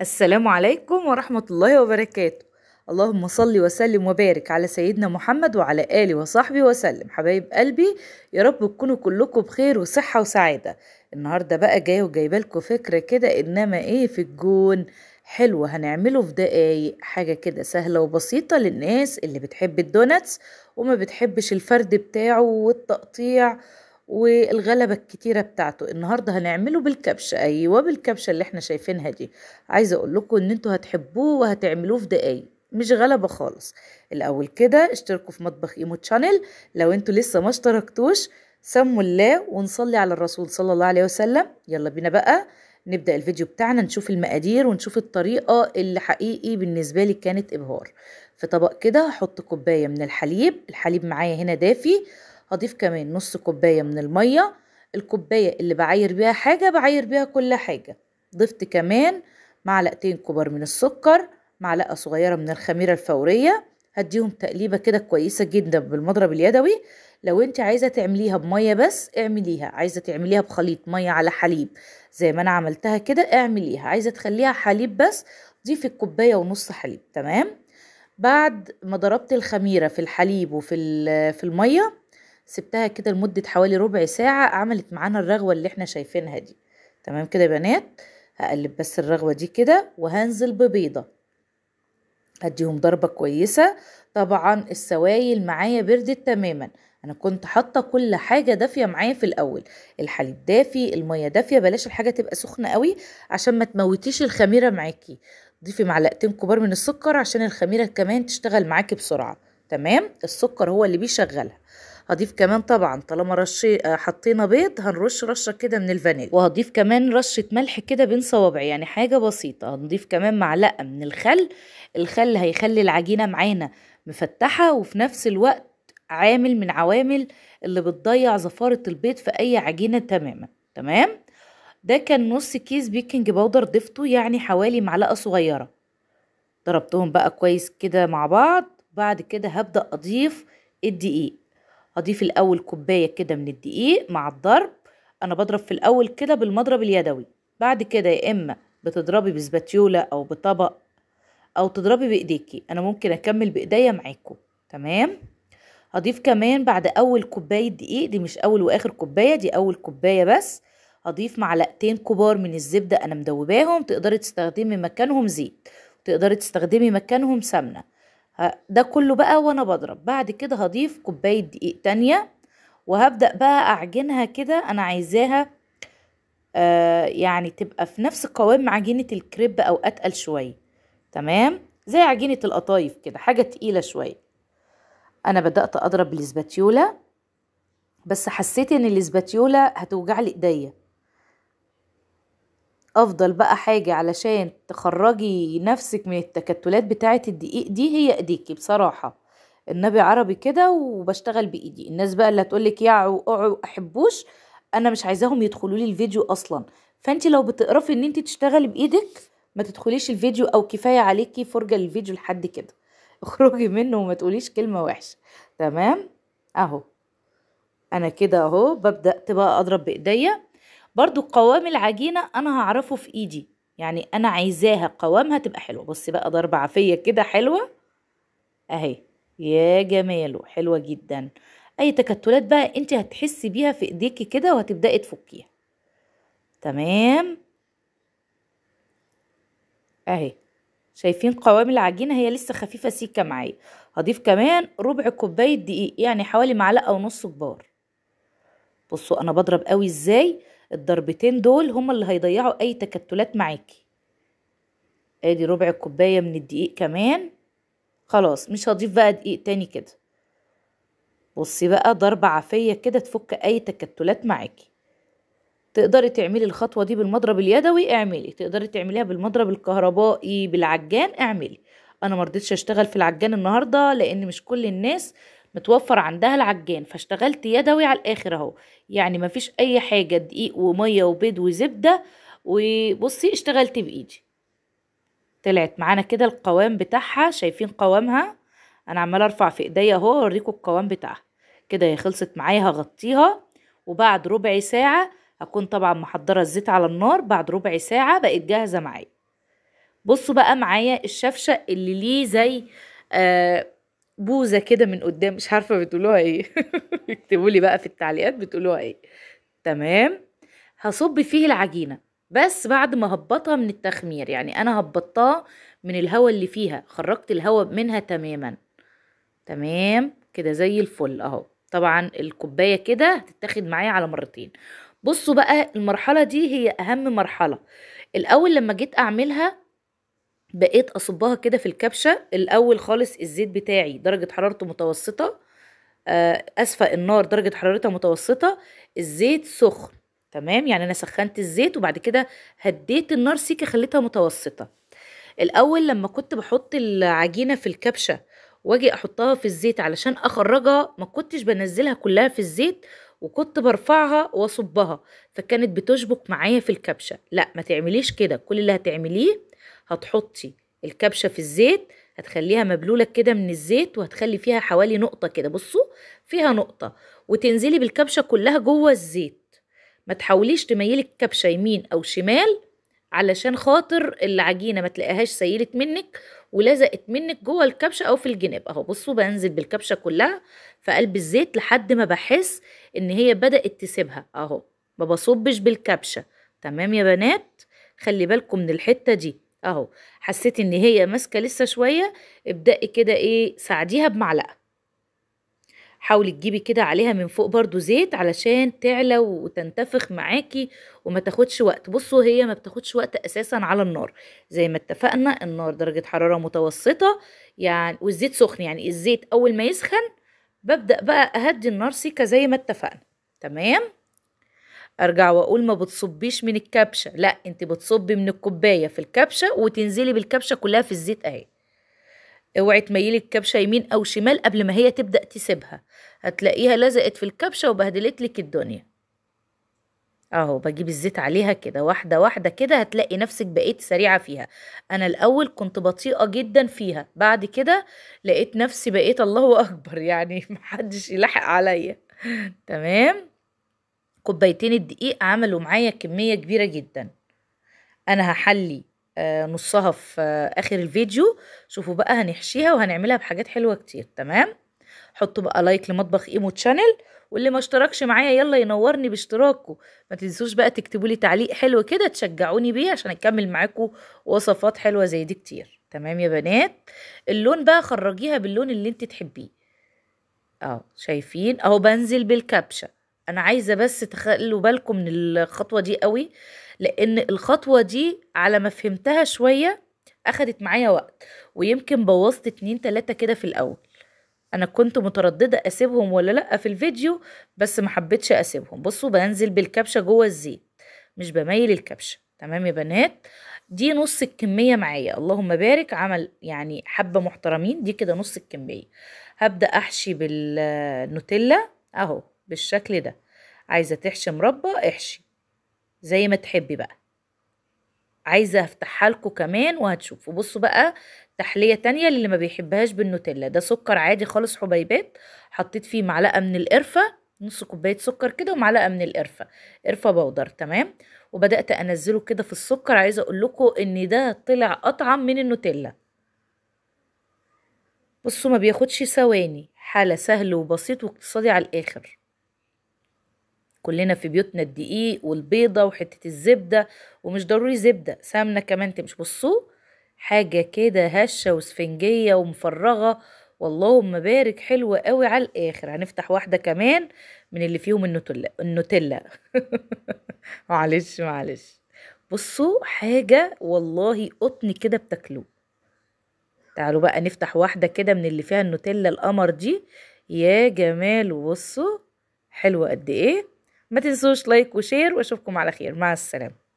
السلام عليكم ورحمة الله وبركاته اللهم صل وسلم وبارك على سيدنا محمد وعلى آله وصحبه وسلم حبايب قلبي يا رب تكونوا كلكم بخير وصحة وسعادة النهاردة بقى جاية وجايبة لكم فكرة كده إنما إيه في الجون حلو هنعمله في دقايق حاجة كده سهلة وبسيطة للناس اللي بتحب الدوناتس وما بتحبش الفرد بتاعه والتقطيع والغلبة الكتيرة بتاعته النهاردة هنعمله بالكبشة أيوة بالكبشة اللي احنا شايفينها دي عايزة أقول لكم إن انتوا هتحبوه وهتعملوه في دقايق مش غلبة خالص الأول كده اشتركوا في مطبخ إيمو تشانل لو انتوا لسه ما اشتركتوش سموا الله ونصلي على الرسول صلى الله عليه وسلم يلا بينا بقى نبدأ الفيديو بتاعنا نشوف المقادير ونشوف الطريقة اللي حقيقي بالنسبة لي كانت إبهار في طبق كده هحط كوباية من الحليب الحليب معايا هنا دافي هضيف كمان نص كوباية من المية الكوباية اللي بعاير بيها حاجة بعاير بيها كل حاجة ضفت كمان معلقتين كبار من السكر معلقة صغيرة من الخميرة الفورية هديهم تقليبة كده كويسة جدا بالمضرب اليدوي لو انت عايزة تعمليها بمية بس اعمليها عايزة تعمليها بخليط مية على حليب زي ما انا عملتها كده اعمليها عايزة تخليها حليب بس ضيفي الكوباية ونص حليب تمام بعد ما ضربت الخميرة في الحليب وفي في المية سبتها كده لمدة حوالي ربع ساعة عملت معانا الرغوة اللي احنا شايفينها دي تمام كده يا بنات هقلب بس الرغوة دي كده وهنزل ببيضة هديهم ضربة كويسة طبعا السوائل معايا بردت تماما انا كنت حاطه كل حاجه دافيه معايا في الاول الحليب دافي الميه دافيه بلاش الحاجه تبقى سخنه قوي عشان ما تموتيش الخميره معاكي ضيفي معلقتين كبار من السكر عشان الخميره كمان تشتغل معاكي بسرعه تمام السكر هو اللي بيشغلها هضيف كمان طبعا طالما رشي آه، حطينا بيض هنرش رشه كده من الفانيليا وهضيف كمان رشه ملح كده بين صوابعي يعني حاجه بسيطه هنضيف كمان معلقه من الخل الخل هيخلي العجينه معانا مفتحه وفي نفس الوقت عامل من عوامل اللي بتضيع زفاره البيض في اي عجينه تماما تمام ده كان نص كيس بيكنج باودر ضفته يعني حوالي معلقه صغيره ضربتهم بقى كويس كده مع بعض بعد كده هبدا اضيف الدقيق هضيف الاول كوبايه كده من الدقيق مع الضرب انا بضرب في الاول كده بالمضرب اليدوي بعد كده يا اما بتضربي بسباتيولا او بطبق او تضربي بايديكي انا ممكن اكمل بايديا معاكم تمام هضيف كمان بعد اول كوبايه دقيق دي مش اول واخر كوبايه دي اول كوبايه بس هضيف معلقتين كبار من الزبده انا مدوباهم تقدري تستخدمي مكانهم زيت تقدري تستخدمي مكانهم سمنه ده كله بقى وانا بضرب بعد كده هضيف كوباية دقيق تانية وهبدأ بقى اعجنها كده انا عايزاها آه يعني تبقى في نفس قوام عجينة الكريب او اتقل شوية تمام زي عجينة القطايف كده حاجة تقيلة شوية انا بدأت اضرب الاسباتيولا بس حسيت ان الاسباتيولا هتوجع لي ايديا افضل بقى حاجة علشان تخرجي نفسك من التكتلات بتاعة الدقيق دي هي ايديكي بصراحة النبي عربي كده وبشتغل بايدي الناس بقى اللي هتقولك ياعو اوعو احبوش انا مش عايزاهم يدخلوا لي الفيديو اصلا فانت لو بتقرفي ان انت تشتغلي بايدك ما تدخليش الفيديو او كفايه عليكي فرجه للفيديو لحد كده اخرجي منه وما تقوليش كلمه وحشه تمام اهو انا كده اهو ببدا بقى اضرب بايديا برضو قوام العجينة أنا هعرفه في إيدي يعني أنا عايزاها قوامها تبقى حلوة بصي بقى ضربة عافية كده حلوة أهي يا جماله حلوة جدا أي تكتلات بقى أنت هتحسي بيها في إيديكي كده وهتبدأي تفكيها تمام أهي شايفين قوام العجينة هي لسه خفيفة سيكة معايا هضيف كمان ربع كوباية دقيق يعني حوالي معلقة ونص كبار بصوا أنا بضرب قوي إزاي الضربتين دول هما اللي هيضيعوا اي تكتلات معاكي ادي ربع كوباية من الدقيق كمان خلاص مش هضيف بقى دقيق تاني كده بصي بقى ضربه عافيه كده تفك اي تكتلات معاكي تقدري تعملي الخطوه دي بالمضرب اليدوي اعملي تقدري تعمليها بالمضرب الكهربائي بالعجان اعملي انا مرضتش اشتغل في العجان النهارده لان مش كل الناس متوفر عندها العجان فاشتغلت يدوي على الاخر اهو يعني مفيش اي حاجه دقيق وميه وبيض وزبده وبصي اشتغلت بايدي طلعت معانا كده القوام بتاعها شايفين قوامها انا عماله ارفع في ايديا اهو اوريكم القوام بتاعها كده هي خلصت معايا هغطيها وبعد ربع ساعه هكون طبعا محضره الزيت على النار بعد ربع ساعه بقت جاهزه معايا بصوا بقى معايا الشفشه اللي ليه زي آه بوزه كده من قدام مش عارفه بتقولوها ايه اكتبوا لي بقى في التعليقات بتقولوها ايه تمام هصب فيه العجينه بس بعد ما هبطها من التخمير يعني انا هبطتها من الهواء اللي فيها خرجت الهواء منها تماما تمام كده زي الفل اهو طبعا الكوبايه كده هتتاخد معايا على مرتين بصوا بقى المرحله دي هي اهم مرحله الاول لما جيت اعملها بقيت اصبها كده في الكبشه الاول خالص الزيت بتاعي درجه حرارته متوسطه آه، اسفه النار درجه حرارتها متوسطه الزيت سخن تمام يعني انا سخنت الزيت وبعد كده هديت النار سيكه خليتها متوسطه الاول لما كنت بحط العجينه في الكبشه واجي احطها في الزيت علشان اخرجها ما كنتش بنزلها كلها في الزيت وكنت برفعها واصبها فكانت بتشبك معايا في الكبشه لا ما تعمليش كده كل اللي هتعمليه هتحطي الكبشة في الزيت هتخليها مبلولة كده من الزيت وهتخلي فيها حوالي نقطة كده بصوا فيها نقطة وتنزلي بالكبشة كلها جوه الزيت ما تحاوليش تميلي الكبشة يمين أو شمال علشان خاطر العجينة ما تلاقيهاش سيلت منك ولزقت منك جوه الكبشة أو في الجناب أهو بصوا بنزل بالكبشة كلها في قلب الزيت لحد ما بحس إن هي بدأت تسيبها أهو ما بصبش بالكبشة تمام يا بنات خلي بالكم من الحتة دي اهو حسيتي ان هي ماسكه لسه شويه ابدأي كده ايه ساعديها بمعلقه حاولي تجيبي كده عليها من فوق برضو زيت علشان تعلى وتنتفخ معاكي وما تاخدش وقت بصوا هي ما بتاخدش وقت اساسا على النار زي ما اتفقنا النار درجه حراره متوسطه يعني والزيت سخن يعني الزيت اول ما يسخن ببدأ بقى اهدي النار سيكه زي ما اتفقنا تمام ارجع واقول ما بتصبيش من الكبشه لا انت بتصبي من الكوبايه في الكبشه وتنزلي بالكبشه كلها في الزيت اهي اوعي تميلي الكبشه يمين او شمال قبل ما هي تبدا تسيبها هتلاقيها لزقت في الكبشه وبهدلت لك الدنيا اهو بجيب الزيت عليها كده واحده واحده كده هتلاقي نفسك بقيت سريعه فيها انا الاول كنت بطيئه جدا فيها بعد كده لقيت نفسي بقيت الله اكبر يعني محدش يلحق عليا تمام كوبايتين الدقيق عملوا معايا كمية كبيرة جدا أنا هحلي آه، نصها في آه، آخر الفيديو شوفوا بقى هنحشيها وهنعملها بحاجات حلوة كتير تمام حطوا بقى لايك لمطبخ ايمو تشانل واللي ما اشتركش معايا يلا ينورني باشتراكه ما تنسوش بقى تكتبوا لي تعليق حلو كده تشجعوني بيه عشان اكمل معاكم وصفات حلوه زي دي كتير تمام يا بنات اللون بقى خرجيها باللون اللي انت تحبيه اهو شايفين اهو بنزل بالكبشه انا عايزه بس تخلوا بالكم من الخطوه دي قوي لان الخطوه دي على ما فهمتها شويه اخدت معايا وقت ويمكن بوظت اتنين تلاتة كده في الاول انا كنت متردده اسيبهم ولا لا في الفيديو بس ما حبيتش اسيبهم بصوا بنزل بالكبشه جوه الزيت مش بميل الكبشه تمام يا بنات دي نص الكميه معايا اللهم بارك عمل يعني حبه محترمين دي كده نص الكميه هبدا احشي بالنوتيلا اهو بالشكل ده عايزة تحشي مربى احشي زي ما تحبي بقى عايزة افتحها لكم كمان وهتشوفوا بصوا بقى تحلية تانية للي ما بيحبهاش بالنوتيلا ده سكر عادي خالص حبيبات حطيت فيه معلقة من القرفة نص كوباية سكر كده ومعلقة من القرفة قرفة بودر تمام وبدأت أنزله كده في السكر عايزة أقول لكم إن ده طلع أطعم من النوتيلا بصوا ما بياخدش ثواني حالة سهل وبسيط واقتصادي على الآخر كلنا في بيوتنا الدقيق والبيضة وحتة الزبدة ومش ضروري زبدة سمنة كمان تمشي بصوا حاجة كده هشة وسفنجية ومفرغة والله بارك حلوة قوي على الآخر هنفتح واحدة كمان من اللي فيهم النوتيلا النوتيلا معلش معلش بصوا حاجة والله قطن كده بتاكلوه تعالوا بقى نفتح واحدة كده من اللي فيها النوتيلا القمر دي يا جمال بصوا حلوة قد ايه ما تنسوش لايك وشير واشوفكم على خير مع السلامه